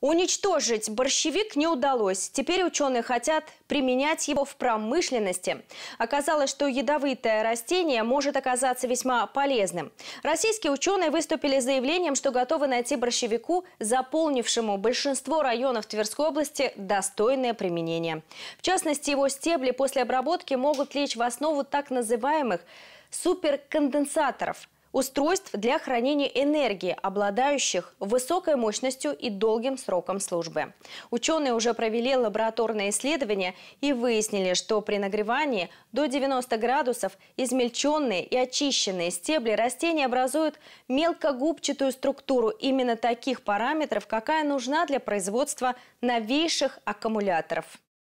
Уничтожить борщевик не удалось. Теперь ученые хотят применять его в промышленности. Оказалось, что ядовитое растение может оказаться весьма полезным. Российские ученые выступили с заявлением, что готовы найти борщевику, заполнившему большинство районов Тверской области, достойное применение. В частности, его стебли после обработки могут лечь в основу так называемых суперконденсаторов – устройств для хранения энергии, обладающих высокой мощностью и долгим сроком службы. Ученые уже провели лабораторные исследования и выяснили, что при нагревании до 90 градусов измельченные и очищенные стебли растений образуют мелкогубчатую структуру именно таких параметров, какая нужна для производства новейших аккумуляторов.